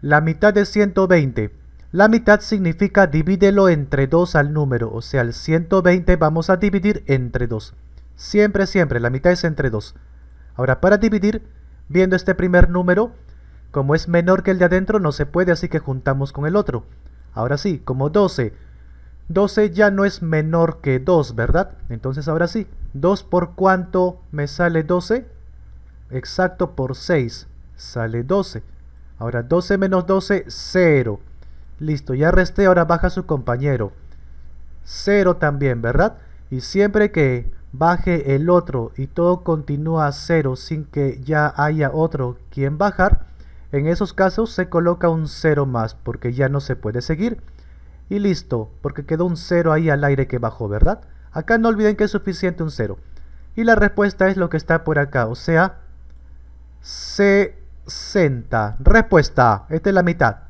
La mitad de 120. La mitad significa divídelo entre 2 al número, o sea, el 120 vamos a dividir entre 2. Siempre, siempre, la mitad es entre 2. Ahora, para dividir, viendo este primer número, como es menor que el de adentro, no se puede, así que juntamos con el otro. Ahora sí, como 12. 12 ya no es menor que 2, ¿verdad? Entonces ahora sí, 2 por cuánto me sale 12? Exacto por 6, sale 12. Ahora 12 menos 12, 0. Listo, ya resté, ahora baja su compañero. 0 también, ¿verdad? Y siempre que baje el otro y todo continúa a 0 sin que ya haya otro quien bajar, en esos casos se coloca un 0 más porque ya no se puede seguir. Y listo, porque quedó un 0 ahí al aire que bajó, ¿verdad? Acá no olviden que es suficiente un 0. Y la respuesta es lo que está por acá, o sea, C 60. Respuesta. Esta es la mitad.